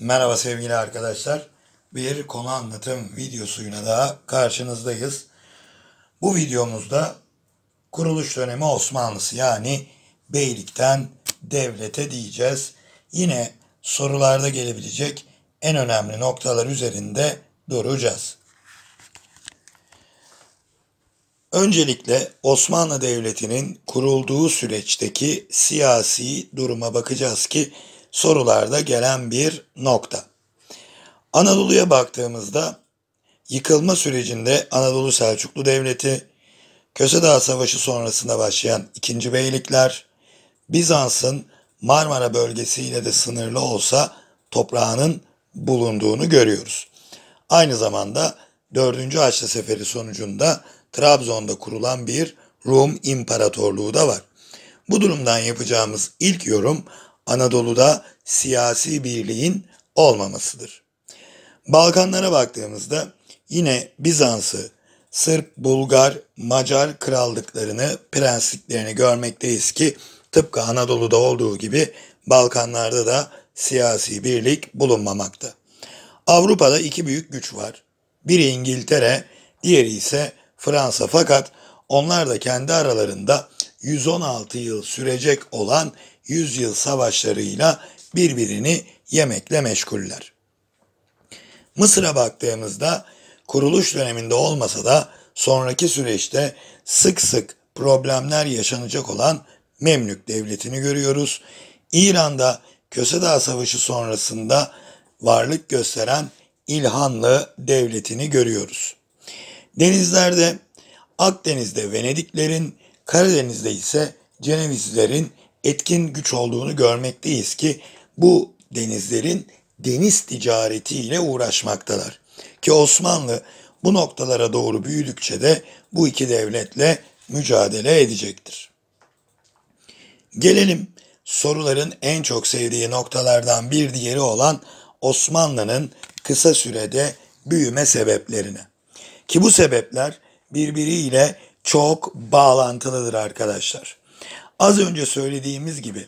Merhaba sevgili arkadaşlar. Bir konu anlatım videosuyla daha karşınızdayız. Bu videomuzda kuruluş dönemi Osmanlısı yani beylikten devlete diyeceğiz. Yine sorularda gelebilecek en önemli noktalar üzerinde duracağız. Öncelikle Osmanlı Devleti'nin kurulduğu süreçteki siyasi duruma bakacağız ki sorularda gelen bir nokta. Anadolu'ya baktığımızda yıkılma sürecinde Anadolu Selçuklu Devleti, Köse Kösedağ Savaşı sonrasında başlayan ikinci Beylikler, Bizans'ın Marmara bölgesiyle de sınırlı olsa toprağının bulunduğunu görüyoruz. Aynı zamanda 4. Haçlı Seferi sonucunda Trabzon'da kurulan bir Rum İmparatorluğu da var. Bu durumdan yapacağımız ilk yorum Anadolu'da siyasi birliğin olmamasıdır. Balkanlara baktığımızda yine Bizans'ı, Sırp, Bulgar, Macar krallıklarını, prensliklerini görmekteyiz ki tıpkı Anadolu'da olduğu gibi Balkanlarda da siyasi birlik bulunmamakta. Avrupa'da iki büyük güç var. Biri İngiltere, diğeri ise Fransa fakat onlar da kendi aralarında 116 yıl sürecek olan yüzyıl savaşlarıyla birbirini yemekle meşguller. Mısır'a baktığımızda kuruluş döneminde olmasa da sonraki süreçte sık sık problemler yaşanacak olan Memlük Devleti'ni görüyoruz. İran'da Köse Savaşı sonrasında varlık gösteren İlhanlı Devleti'ni görüyoruz. Denizlerde Akdeniz'de Venediklerin, Karadeniz'de ise Cenevizlerin etkin güç olduğunu görmekteyiz ki bu denizlerin deniz ticaretiyle uğraşmaktalar. Ki Osmanlı bu noktalara doğru büyüdükçe de bu iki devletle mücadele edecektir. Gelelim soruların en çok sevdiği noktalardan bir diğeri olan Osmanlı'nın kısa sürede büyüme sebeplerine. Ki bu sebepler birbiriyle çok bağlantılıdır arkadaşlar. Az önce söylediğimiz gibi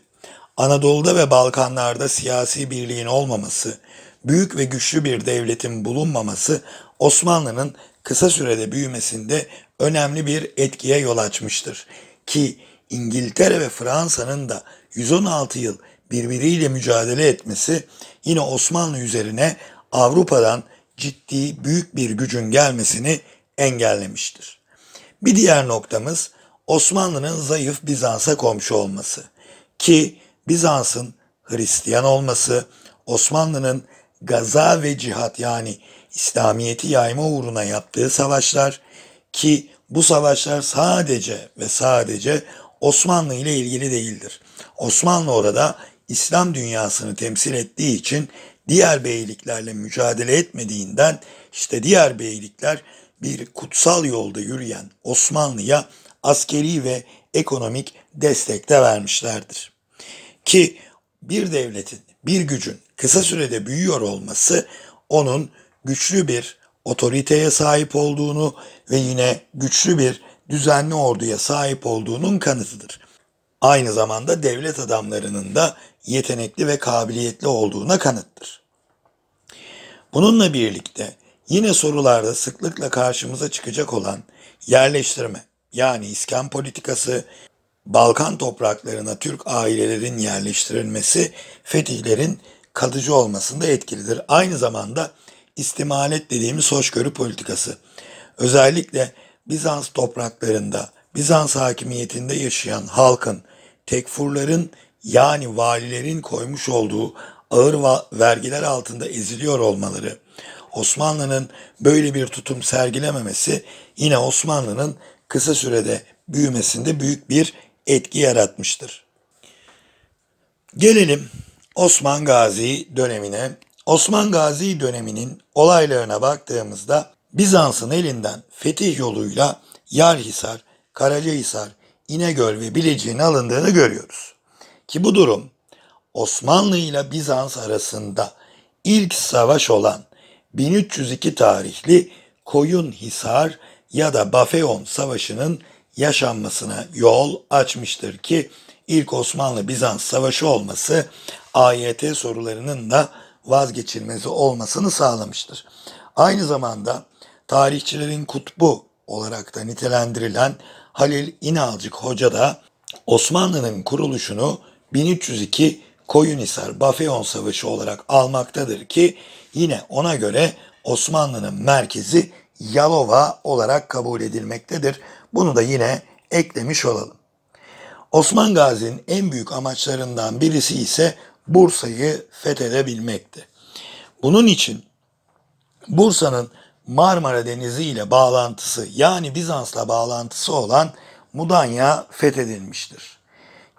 Anadolu'da ve Balkanlarda siyasi birliğin olmaması, büyük ve güçlü bir devletin bulunmaması Osmanlı'nın kısa sürede büyümesinde önemli bir etkiye yol açmıştır. Ki İngiltere ve Fransa'nın da 116 yıl birbiriyle mücadele etmesi yine Osmanlı üzerine Avrupa'dan ciddi büyük bir gücün gelmesini engellemiştir. Bir diğer noktamız Osmanlı'nın zayıf Bizans'a komşu olması ki Bizans'ın Hristiyan olması, Osmanlı'nın gaza ve cihat yani İslamiyet'i yayma uğruna yaptığı savaşlar ki bu savaşlar sadece ve sadece Osmanlı ile ilgili değildir. Osmanlı orada İslam dünyasını temsil ettiği için diğer beyliklerle mücadele etmediğinden işte diğer beylikler bir kutsal yolda yürüyen Osmanlı'ya askeri ve ekonomik destek de vermişlerdir. Ki bir devletin, bir gücün kısa sürede büyüyor olması onun güçlü bir otoriteye sahip olduğunu ve yine güçlü bir düzenli orduya sahip olduğunun kanıtıdır. Aynı zamanda devlet adamlarının da yetenekli ve kabiliyetli olduğuna kanıttır. Bununla birlikte yine sorularda sıklıkla karşımıza çıkacak olan yerleştirme yani iskan politikası, Balkan topraklarına Türk ailelerin yerleştirilmesi fetihlerin kalıcı olmasında etkilidir. Aynı zamanda istimalet dediğimiz hoşgörü politikası. Özellikle Bizans topraklarında, Bizans hakimiyetinde yaşayan halkın, tekfurların yani valilerin koymuş olduğu ağır vergiler altında eziliyor olmaları, Osmanlı'nın böyle bir tutum sergilememesi yine Osmanlı'nın kısa sürede büyümesinde büyük bir etki yaratmıştır. Gelelim Osman Gazi dönemine. Osman Gazi döneminin olaylarına baktığımızda Bizans'ın elinden fetih yoluyla Yarhisar, Karacahisar, İnegöl ve Bilecik'in alındığını görüyoruz. Ki bu durum Osmanlı ile Bizans arasında ilk savaş olan 1302 tarihli Koyunhisar ya da Bafeon Savaşı'nın yaşanmasına yol açmıştır ki ilk Osmanlı-Bizans Savaşı olması AYT sorularının da vazgeçilmezi olmasını sağlamıştır. Aynı zamanda tarihçilerin kutbu olarak da nitelendirilen Halil İnalcık Hoca da Osmanlı'nın kuruluşunu 1302 Koyunhisar Bafeyon Savaşı olarak almaktadır ki yine ona göre Osmanlı'nın merkezi Yalova olarak kabul edilmektedir. Bunu da yine eklemiş olalım. Osman Gazi'nin en büyük amaçlarından birisi ise Bursa'yı fethedebilmekti. Bunun için Bursa'nın Marmara Denizi ile bağlantısı yani Bizans'la bağlantısı olan Mudanya fethedilmiştir.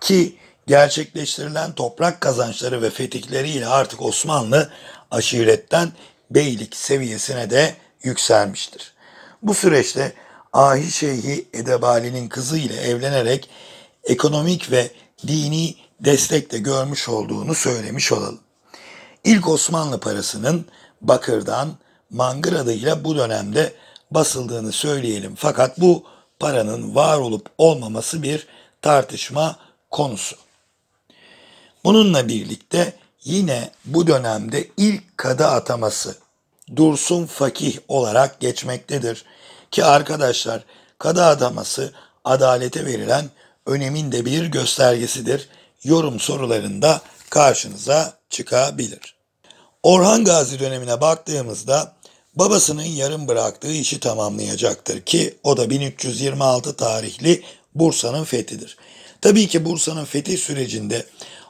Ki gerçekleştirilen toprak kazançları ve fetikleriyle artık Osmanlı aşiretten beylik seviyesine de yükselmiştir. Bu süreçte Ahi Şeyhi Edebali'nin kızı ile evlenerek ekonomik ve dini destek de görmüş olduğunu söylemiş olalım. İlk Osmanlı parasının Bakır'dan Mangır adıyla bu dönemde basıldığını söyleyelim. Fakat bu paranın var olup olmaması bir tartışma konusu. Bununla birlikte yine bu dönemde ilk kadı ataması Dursun Fakih olarak geçmektedir. Ki arkadaşlar kadı adaması adalete verilen önemin de bir göstergesidir. Yorum sorularında karşınıza çıkabilir. Orhan Gazi dönemine baktığımızda babasının yarım bıraktığı işi tamamlayacaktır ki o da 1326 tarihli Bursa'nın fethidir. Tabii ki Bursa'nın fethi sürecinde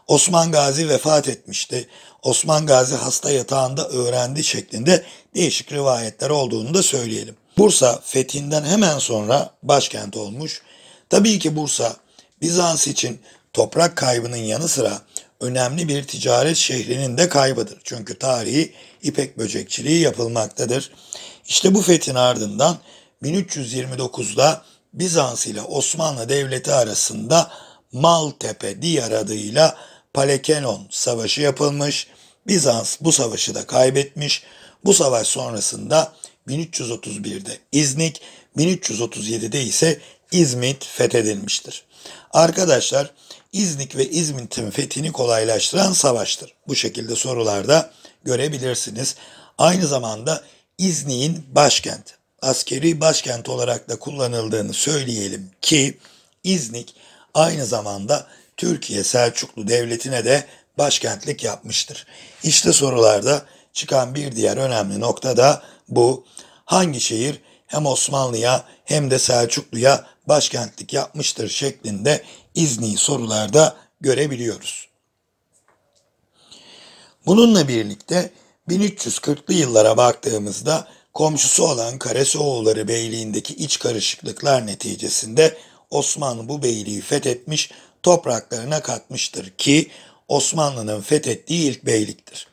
Osman Gazi vefat etmişti. Osman Gazi hasta yatağında öğrendi şeklinde değişik rivayetler olduğunu da söyleyelim. Bursa fethinden hemen sonra başkent olmuş. Tabii ki Bursa Bizans için toprak kaybının yanı sıra önemli bir ticaret şehrinin de kaybıdır. Çünkü tarihi ipek böcekçiliği yapılmaktadır. İşte bu fethin ardından 1329'da Bizans ile Osmanlı Devleti arasında Maltepe diğer adıyla Palekenon Savaşı yapılmış. Bizans bu savaşı da kaybetmiş. Bu savaş sonrasında 1331'de İznik, 1337'de ise İzmit fethedilmiştir. Arkadaşlar İznik ve İzmit'in fethini kolaylaştıran savaştır. Bu şekilde sorularda görebilirsiniz. Aynı zamanda İznik'in başkent, askeri başkent olarak da kullanıldığını söyleyelim ki İznik aynı zamanda Türkiye Selçuklu Devleti'ne de başkentlik yapmıştır. İşte sorularda çıkan bir diğer önemli nokta da bu. Hangi şehir hem Osmanlı'ya hem de Selçuklu'ya başkentlik yapmıştır şeklinde izni sorularda görebiliyoruz. Bununla birlikte 1340'lı yıllara baktığımızda komşusu olan Karesoğulları Beyliği'ndeki iç karışıklıklar neticesinde Osmanlı bu beyliği fethetmiş, topraklarına katmıştır ki Osmanlı'nın fethettiği ilk beyliktir.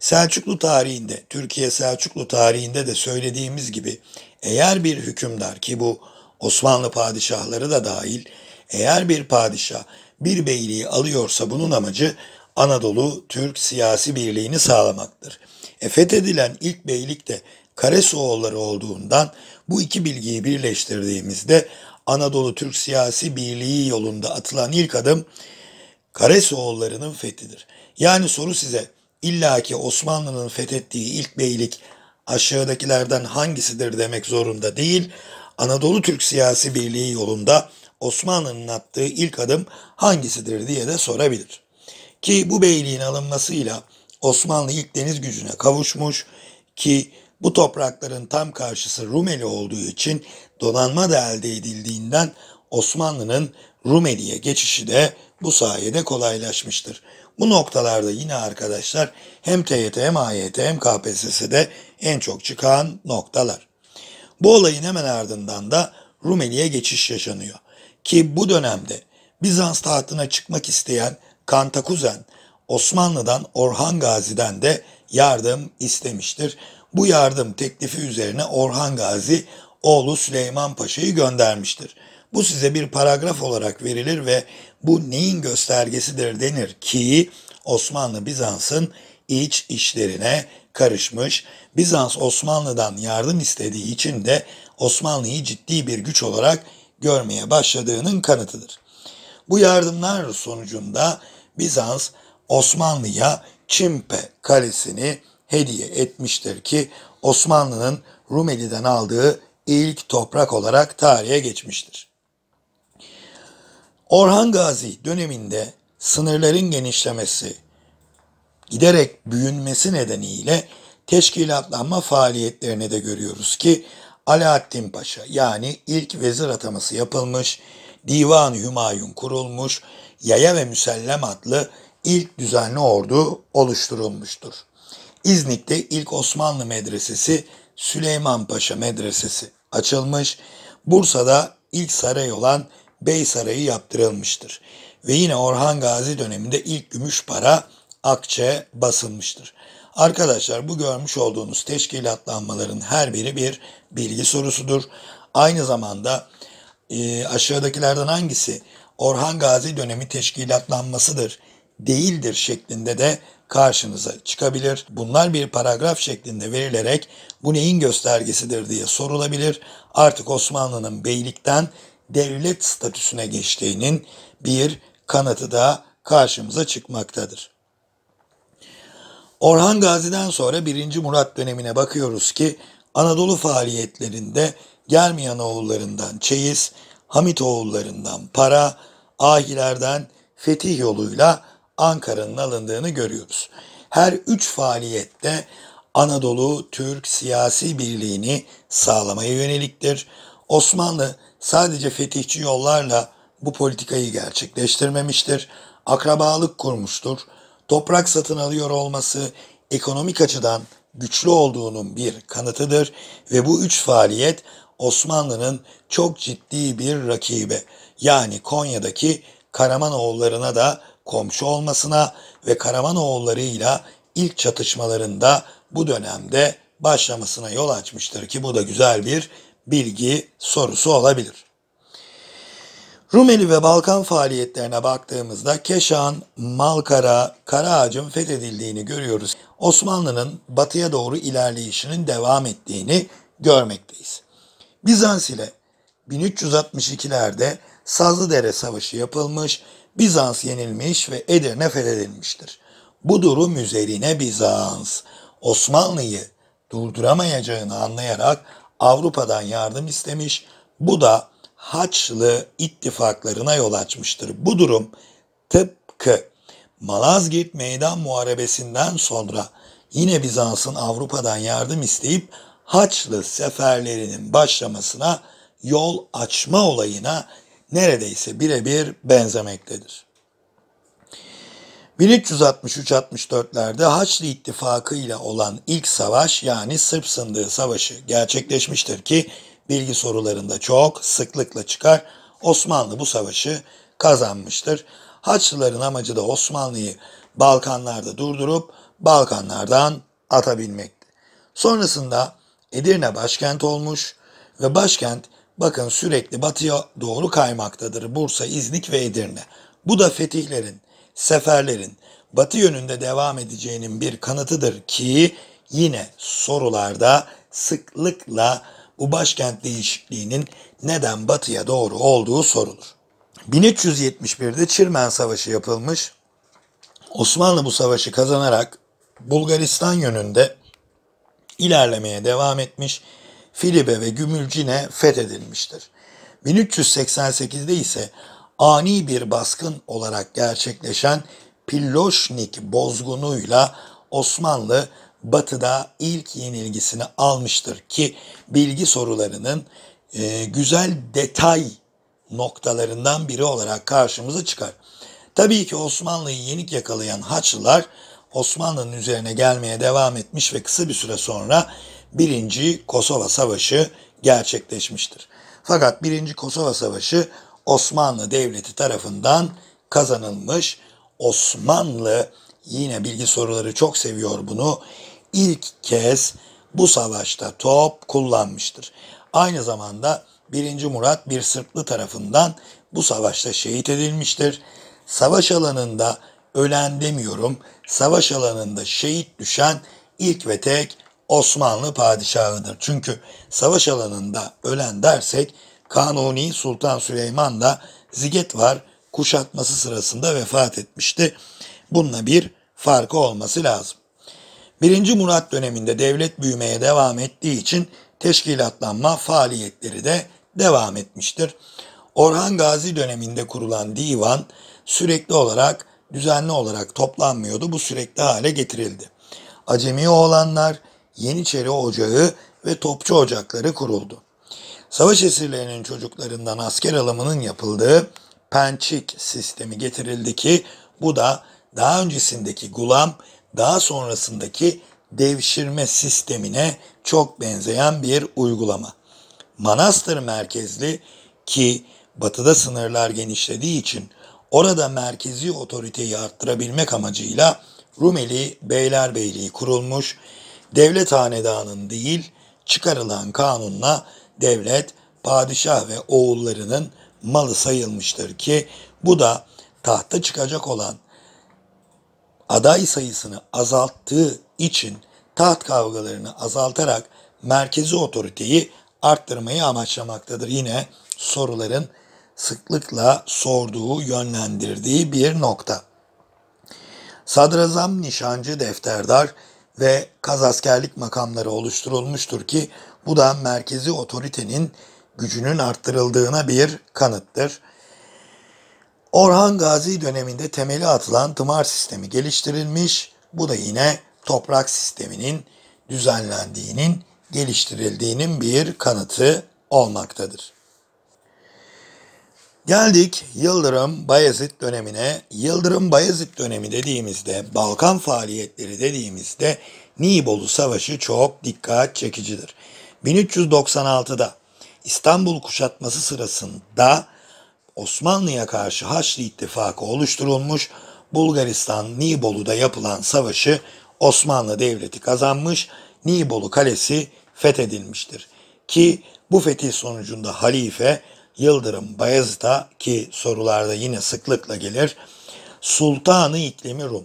Selçuklu tarihinde, Türkiye Selçuklu tarihinde de söylediğimiz gibi eğer bir hükümdar ki bu Osmanlı padişahları da dahil, eğer bir padişah bir beyliği alıyorsa bunun amacı Anadolu Türk siyasi birliğini sağlamaktır. E fethedilen ilk beylik de Karesoğulları olduğundan bu iki bilgiyi birleştirdiğimizde Anadolu Türk siyasi birliği yolunda atılan ilk adım Karesoğulları'nın fethidir. Yani soru size illa ki Osmanlı'nın fethettiği ilk beylik aşağıdakilerden hangisidir demek zorunda değil. Anadolu Türk siyasi birliği yolunda Osmanlı'nın attığı ilk adım hangisidir diye de sorabilir. Ki bu beyliğin alınmasıyla Osmanlı ilk deniz gücüne kavuşmuş ki bu toprakların tam karşısı Rumeli olduğu için donanma da elde edildiğinden Osmanlı'nın Rumeli'ye geçişi de bu sayede kolaylaşmıştır. Bu noktalarda yine arkadaşlar hem TYT hem AYT hem KPSS'de en çok çıkan noktalar. Bu olayın hemen ardından da Rumeli'ye geçiş yaşanıyor. Ki bu dönemde Bizans tahtına çıkmak isteyen Kantakuzen Osmanlı'dan Orhan Gazi'den de yardım istemiştir. Bu yardım teklifi üzerine Orhan Gazi oğlu Süleyman Paşa'yı göndermiştir. Bu size bir paragraf olarak verilir ve bu neyin göstergesidir denir ki Osmanlı Bizans'ın iç işlerine karışmış. Bizans Osmanlı'dan yardım istediği için de Osmanlı'yı ciddi bir güç olarak görmeye başladığının kanıtıdır. Bu yardımlar sonucunda Bizans Osmanlı'ya Çimpe Kalesi'ni hediye etmiştir ki Osmanlı'nın Rumeli'den aldığı ilk toprak olarak tarihe geçmiştir. Orhan Gazi döneminde sınırların genişlemesi, giderek büyünmesi nedeniyle teşkilatlanma faaliyetlerini de görüyoruz ki Alaaddin Paşa yani ilk vezir ataması yapılmış, Divan Hümayun kurulmuş, Yaya ve Müsellem adlı ilk düzenli ordu oluşturulmuştur. İznik'te ilk Osmanlı medresesi Süleyman Paşa medresesi, açılmış, Bursa'da ilk saray olan Bey Sarayı yaptırılmıştır. Ve yine Orhan Gazi döneminde ilk gümüş para akçe basılmıştır. Arkadaşlar bu görmüş olduğunuz teşkilatlanmaların her biri bir bilgi sorusudur. Aynı zamanda e, aşağıdakilerden hangisi Orhan Gazi dönemi teşkilatlanmasıdır, değildir şeklinde de karşınıza çıkabilir. Bunlar bir paragraf şeklinde verilerek bu neyin göstergesidir diye sorulabilir. Artık Osmanlı'nın beylikten devlet statüsüne geçtiğinin bir kanıtı da karşımıza çıkmaktadır. Orhan Gazi'den sonra 1. Murat dönemine bakıyoruz ki Anadolu faaliyetlerinde Germiyan oğullarından çeyiz, Hamit oğullarından para, ahilerden fetih yoluyla Ankara'nın alındığını görüyoruz. Her üç faaliyette Anadolu Türk siyasi birliğini sağlamaya yöneliktir. Osmanlı sadece fetihçi yollarla bu politikayı gerçekleştirmemiştir. Akrabalık kurmuştur. Toprak satın alıyor olması ekonomik açıdan güçlü olduğunun bir kanıtıdır ve bu üç faaliyet Osmanlı'nın çok ciddi bir rakibi, yani Konya'daki Karamanoğullarına da komşu olmasına ve Karamanoğulları ile ilk çatışmalarında bu dönemde başlamasına yol açmıştır ki bu da güzel bir bilgi sorusu olabilir. Rumeli ve Balkan faaliyetlerine baktığımızda Keşan, Malkara, Karaağaç'ın fethedildiğini görüyoruz. Osmanlı'nın batıya doğru ilerleyişinin devam ettiğini görmekteyiz. Bizans ile 1362'lerde Sazlıdere Savaşı yapılmış Bizans yenilmiş ve Edirne fethedilmiştir. Bu durum üzerine Bizans Osmanlı'yı durduramayacağını anlayarak Avrupa'dan yardım istemiş. Bu da Haçlı ittifaklarına yol açmıştır. Bu durum tıpkı Malazgirt Meydan Muharebesi'nden sonra yine Bizans'ın Avrupa'dan yardım isteyip Haçlı seferlerinin başlamasına yol açma olayına neredeyse birebir benzemektedir. 1363-64'lerde Haçlı İttifakı ile olan ilk savaş yani Sırp Sındığı Savaşı gerçekleşmiştir ki bilgi sorularında çok sıklıkla çıkar. Osmanlı bu savaşı kazanmıştır. Haçlıların amacı da Osmanlı'yı Balkanlarda durdurup Balkanlardan atabilmekti. Sonrasında Edirne başkent olmuş ve başkent bakın sürekli batıya doğru kaymaktadır Bursa, İznik ve Edirne. Bu da fetihlerin, seferlerin batı yönünde devam edeceğinin bir kanıtıdır ki yine sorularda sıklıkla bu başkent değişikliğinin neden batıya doğru olduğu sorulur. 1371'de Çirmen Savaşı yapılmış. Osmanlı bu savaşı kazanarak Bulgaristan yönünde ilerlemeye devam etmiş Filibe ve Gümülcine fethedilmiştir. 1388'de ise ani bir baskın olarak gerçekleşen Pilloşnik bozgunuyla Osmanlı batıda ilk yenilgisini almıştır ki bilgi sorularının e, güzel detay noktalarından biri olarak karşımıza çıkar. Tabii ki Osmanlı'yı yenik yakalayan Haçlılar Osmanlı'nın üzerine gelmeye devam etmiş ve kısa bir süre sonra birinci Kosova Savaşı gerçekleşmiştir. Fakat birinci Kosova Savaşı Osmanlı Devleti tarafından kazanılmış. Osmanlı yine bilgi soruları çok seviyor bunu. İlk kez bu savaşta top kullanmıştır. Aynı zamanda 1. Murat bir Sırplı tarafından bu savaşta şehit edilmiştir. Savaş alanında ölen demiyorum, savaş alanında şehit düşen ilk ve tek Osmanlı padişahıdır. Çünkü savaş alanında ölen dersek Kanuni Sultan Süleyman da Ziget var kuşatması sırasında vefat etmişti. Bununla bir farkı olması lazım. 1. Murat döneminde devlet büyümeye devam ettiği için teşkilatlanma faaliyetleri de devam etmiştir. Orhan Gazi döneminde kurulan divan sürekli olarak düzenli olarak toplanmıyordu. Bu sürekli hale getirildi. Acemi oğlanlar, Yeniçeri Ocağı ve Topçu Ocakları kuruldu. Savaş esirlerinin çocuklarından asker alımının yapıldığı pençik sistemi getirildi ki bu da daha öncesindeki gulam, daha sonrasındaki devşirme sistemine çok benzeyen bir uygulama. Manastır merkezli ki batıda sınırlar genişlediği için orada merkezi otoriteyi arttırabilmek amacıyla Rumeli Beylerbeyliği kurulmuş devlet hanedanın değil çıkarılan kanunla devlet, padişah ve oğullarının malı sayılmıştır ki bu da tahta çıkacak olan aday sayısını azalttığı için taht kavgalarını azaltarak merkezi otoriteyi arttırmayı amaçlamaktadır. Yine soruların sıklıkla sorduğu, yönlendirdiği bir nokta. Sadrazam, nişancı, defterdar, ve kazaskerlik makamları oluşturulmuştur ki bu da merkezi otoritenin gücünün arttırıldığına bir kanıttır. Orhan Gazi döneminde temeli atılan tımar sistemi geliştirilmiş. Bu da yine toprak sisteminin düzenlendiğinin, geliştirildiğinin bir kanıtı olmaktadır. Geldik Yıldırım Bayezid dönemine. Yıldırım Bayezid dönemi dediğimizde, Balkan faaliyetleri dediğimizde Nibolu Savaşı çok dikkat çekicidir. 1396'da İstanbul kuşatması sırasında Osmanlı'ya karşı Haçlı ittifakı oluşturulmuş. Bulgaristan Nibolu'da yapılan savaşı Osmanlı Devleti kazanmış. Nibolu Kalesi fethedilmiştir. Ki bu fetih sonucunda halife Yıldırım Bayezid'a ki sorularda yine sıklıkla gelir. Sultanı iklimi Rum.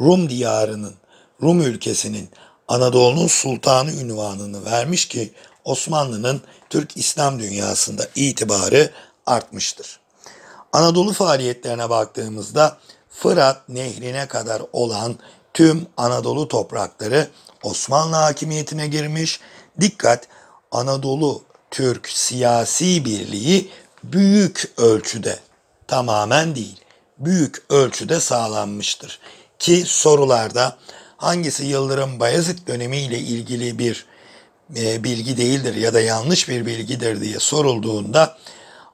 Rum diyarının, Rum ülkesinin, Anadolu'nun sultanı ünvanını vermiş ki Osmanlı'nın Türk İslam dünyasında itibarı artmıştır. Anadolu faaliyetlerine baktığımızda Fırat nehrine kadar olan tüm Anadolu toprakları Osmanlı hakimiyetine girmiş. Dikkat Anadolu Türk siyasi birliği büyük ölçüde tamamen değil büyük ölçüde sağlanmıştır. Ki sorularda hangisi Yıldırım Bayezid dönemi ile ilgili bir e, bilgi değildir ya da yanlış bir bilgidir diye sorulduğunda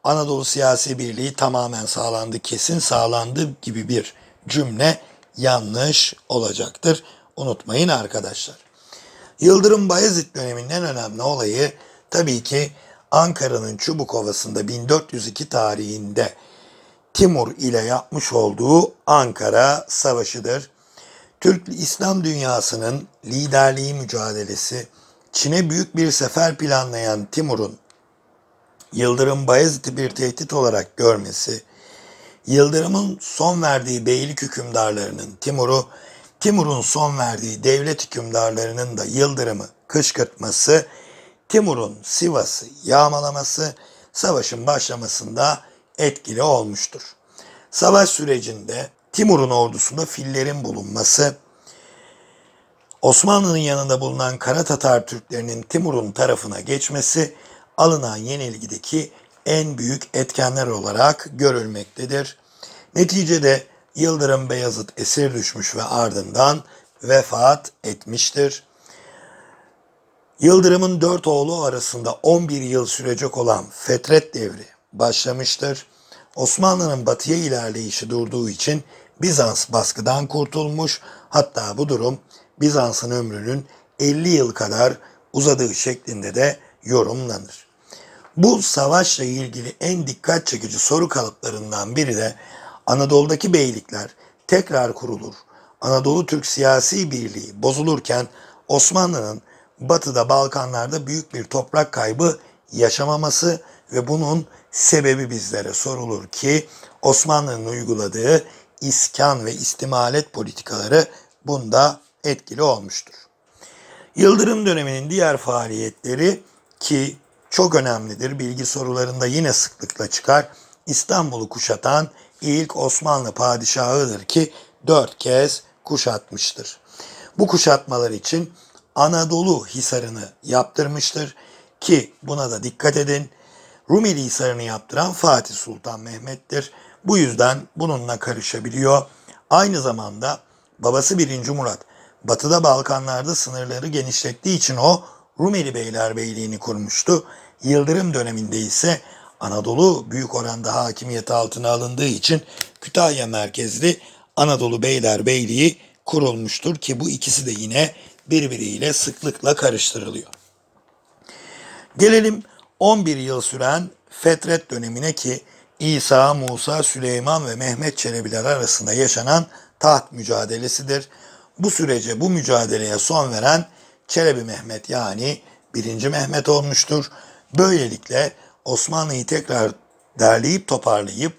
Anadolu Siyasi Birliği tamamen sağlandı, kesin sağlandı gibi bir cümle yanlış olacaktır. Unutmayın arkadaşlar. Yıldırım Bayezid döneminin en önemli olayı Tabii ki Ankara'nın Çubukova'sında 1402 tarihinde Timur ile yapmış olduğu Ankara Savaşı'dır. Türk İslam dünyasının liderliği mücadelesi, Çin'e büyük bir sefer planlayan Timur'un Yıldırım Bayezid'i bir tehdit olarak görmesi, Yıldırım'ın son verdiği beylik hükümdarlarının Timur'u, Timur'un son verdiği devlet hükümdarlarının da Yıldırım'ı kışkırtması Timur'un Sivas'ı yağmalaması savaşın başlamasında etkili olmuştur. Savaş sürecinde Timur'un ordusunda fillerin bulunması, Osmanlı'nın yanında bulunan Kara Tatar Türklerinin Timur'un tarafına geçmesi alınan yenilgideki en büyük etkenler olarak görülmektedir. Neticede Yıldırım Beyazıt esir düşmüş ve ardından vefat etmiştir. Yıldırım'ın dört oğlu arasında 11 yıl sürecek olan Fetret devri başlamıştır. Osmanlı'nın batıya ilerleyişi durduğu için Bizans baskıdan kurtulmuş hatta bu durum Bizans'ın ömrünün 50 yıl kadar uzadığı şeklinde de yorumlanır. Bu savaşla ilgili en dikkat çekici soru kalıplarından biri de Anadolu'daki beylikler tekrar kurulur. Anadolu Türk siyasi birliği bozulurken Osmanlı'nın Batı'da Balkanlar'da büyük bir toprak kaybı yaşamaması ve bunun sebebi bizlere sorulur ki Osmanlı'nın uyguladığı iskan ve istimalet politikaları bunda etkili olmuştur. Yıldırım döneminin diğer faaliyetleri ki çok önemlidir. Bilgi sorularında yine sıklıkla çıkar. İstanbul'u kuşatan ilk Osmanlı padişahıdır ki dört kez kuşatmıştır. Bu kuşatmalar için Anadolu Hisarı'nı yaptırmıştır ki buna da dikkat edin. Rumeli Hisarı'nı yaptıran Fatih Sultan Mehmet'tir. Bu yüzden bununla karışabiliyor. Aynı zamanda babası 1. Murat Batı'da Balkanlarda sınırları genişlettiği için o Rumeli Beylerbeyliğini kurmuştu. Yıldırım döneminde ise Anadolu büyük oranda hakimiyeti altına alındığı için Kütahya merkezli Anadolu Beylerbeyliği kurulmuştur ki bu ikisi de yine birbiriyle sıklıkla karıştırılıyor. Gelelim 11 yıl süren Fetret dönemine ki İsa, Musa, Süleyman ve Mehmet Çelebiler arasında yaşanan taht mücadelesidir. Bu sürece bu mücadeleye son veren Çelebi Mehmet yani 1. Mehmet olmuştur. Böylelikle Osmanlı'yı tekrar derleyip toparlayıp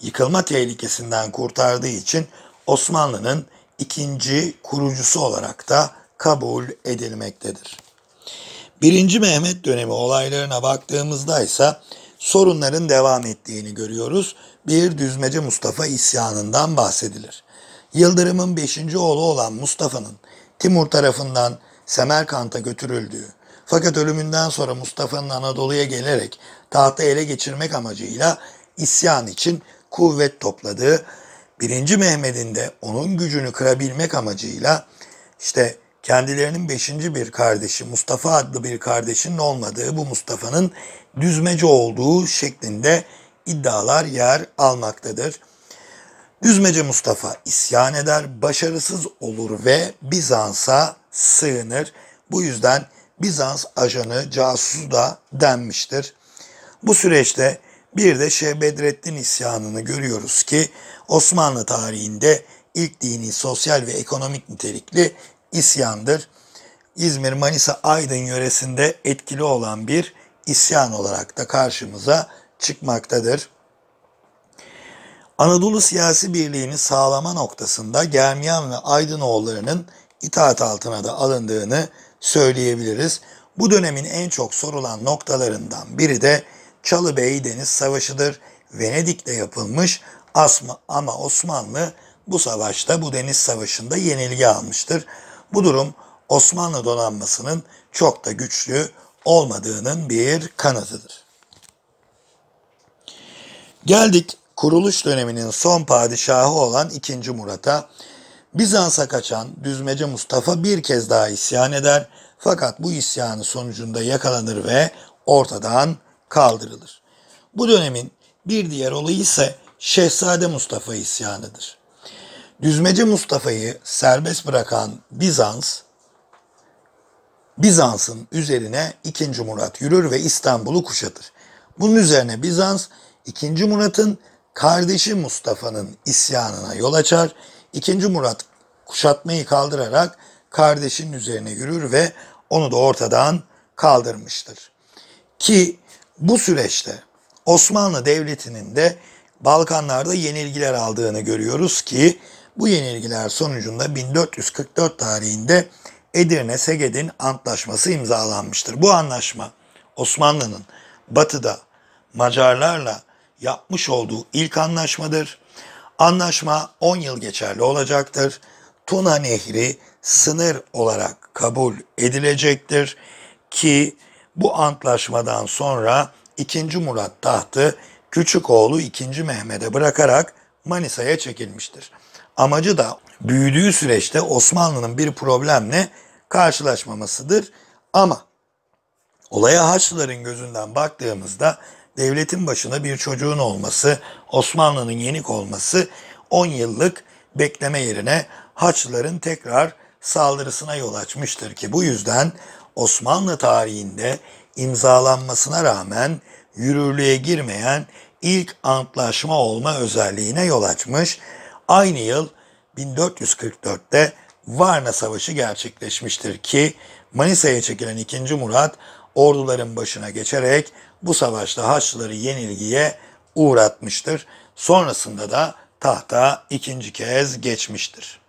yıkılma tehlikesinden kurtardığı için Osmanlı'nın ikinci kurucusu olarak da kabul edilmektedir. 1. Mehmet dönemi olaylarına baktığımızda ise sorunların devam ettiğini görüyoruz. Bir düzmece Mustafa isyanından bahsedilir. Yıldırım'ın 5. oğlu olan Mustafa'nın Timur tarafından Semerkant'a götürüldüğü fakat ölümünden sonra Mustafa'nın Anadolu'ya gelerek tahtı ele geçirmek amacıyla isyan için kuvvet topladığı, 1. Mehmet'in de onun gücünü kırabilmek amacıyla işte kendilerinin beşinci bir kardeşi Mustafa adlı bir kardeşinin olmadığı bu Mustafa'nın düzmece olduğu şeklinde iddialar yer almaktadır. Düzmece Mustafa isyan eder, başarısız olur ve Bizans'a sığınır. Bu yüzden Bizans ajanı casusu da denmiştir. Bu süreçte bir de Şeyh Bedrettin isyanını görüyoruz ki Osmanlı tarihinde ilk dini, sosyal ve ekonomik nitelikli isyandır. İzmir, Manisa, Aydın yöresinde etkili olan bir isyan olarak da karşımıza çıkmaktadır. Anadolu siyasi birliğini sağlama noktasında Germiyan ve Aydınoğullarının itaat altına da alındığını söyleyebiliriz. Bu dönemin en çok sorulan noktalarından biri de Çalıbey Deniz Savaşı'dır. Venedik'te yapılmış ama Osmanlı bu savaşta bu deniz savaşında yenilgi almıştır. Bu durum Osmanlı donanmasının çok da güçlü olmadığının bir kanıtıdır. Geldik kuruluş döneminin son padişahı olan 2. Murat'a. Bizans'a kaçan Düzmece Mustafa bir kez daha isyan eder fakat bu isyanı sonucunda yakalanır ve ortadan kaldırılır. Bu dönemin bir diğer olayı ise Şehzade Mustafa isyanıdır. Düzmece Mustafa'yı serbest bırakan Bizans, Bizans'ın üzerine 2. Murat yürür ve İstanbul'u kuşatır. Bunun üzerine Bizans 2. Murat'ın kardeşi Mustafa'nın isyanına yol açar. 2. Murat kuşatmayı kaldırarak kardeşinin üzerine yürür ve onu da ortadan kaldırmıştır. Ki bu süreçte Osmanlı Devleti'nin de Balkanlarda yenilgiler aldığını görüyoruz ki bu yenilgiler sonucunda 1444 tarihinde Edirne-Seged'in antlaşması imzalanmıştır. Bu anlaşma Osmanlı'nın batıda Macarlarla yapmış olduğu ilk anlaşmadır. Anlaşma 10 yıl geçerli olacaktır. Tuna Nehri sınır olarak kabul edilecektir ki bu antlaşmadan sonra 2. Murat tahtı küçük oğlu 2. Mehmet'e bırakarak Manisa'ya çekilmiştir. Amacı da büyüdüğü süreçte Osmanlı'nın bir problemle karşılaşmamasıdır. Ama olaya Haçlıların gözünden baktığımızda devletin başında bir çocuğun olması, Osmanlı'nın yenik olması 10 yıllık bekleme yerine Haçlıların tekrar saldırısına yol açmıştır ki bu yüzden Osmanlı tarihinde imzalanmasına rağmen yürürlüğe girmeyen ilk antlaşma olma özelliğine yol açmış. Aynı yıl 1444'te Varna Savaşı gerçekleşmiştir ki Manisa'ya çekilen 2. Murat orduların başına geçerek bu savaşta Haçlıları yenilgiye uğratmıştır. Sonrasında da tahta ikinci kez geçmiştir.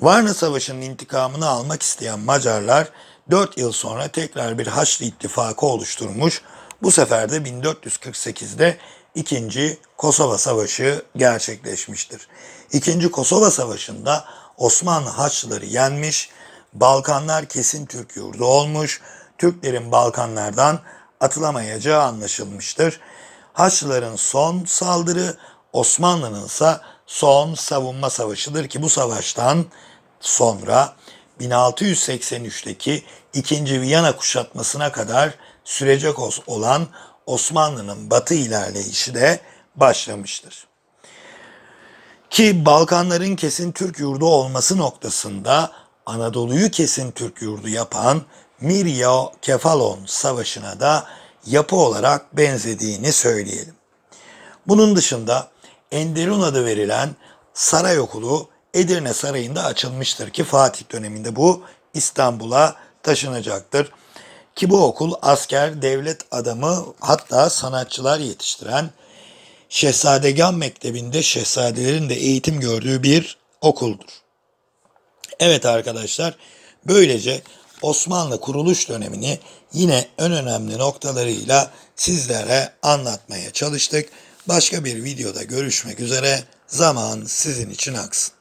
Varna Savaşı'nın intikamını almak isteyen Macarlar 4 yıl sonra tekrar bir Haçlı ittifakı oluşturmuş. Bu sefer de 1448'de 2. Kosova Savaşı gerçekleşmiştir. 2. Kosova Savaşı'nda Osmanlı Haçlıları yenmiş, Balkanlar kesin Türk yurdu olmuş, Türklerin Balkanlardan atılamayacağı anlaşılmıştır. Haçlıların son saldırı Osmanlı'nın ise son savunma savaşıdır ki bu savaştan sonra 1683'teki 2. Viyana kuşatmasına kadar sürecek olan Osmanlı'nın batı ilerleyişi de başlamıştır. Ki Balkanların kesin Türk yurdu olması noktasında Anadolu'yu kesin Türk yurdu yapan Mirya Kefalon Savaşı'na da yapı olarak benzediğini söyleyelim. Bunun dışında Enderun adı verilen saray okulu Edirne Sarayı'nda açılmıştır ki Fatih döneminde bu İstanbul'a taşınacaktır. Ki bu okul asker, devlet adamı hatta sanatçılar yetiştiren Şehzadegan Mektebi'nde şehzadelerin de eğitim gördüğü bir okuldur. Evet arkadaşlar böylece Osmanlı kuruluş dönemini yine en önemli noktalarıyla sizlere anlatmaya çalıştık. Başka bir videoda görüşmek üzere zaman sizin için aksın.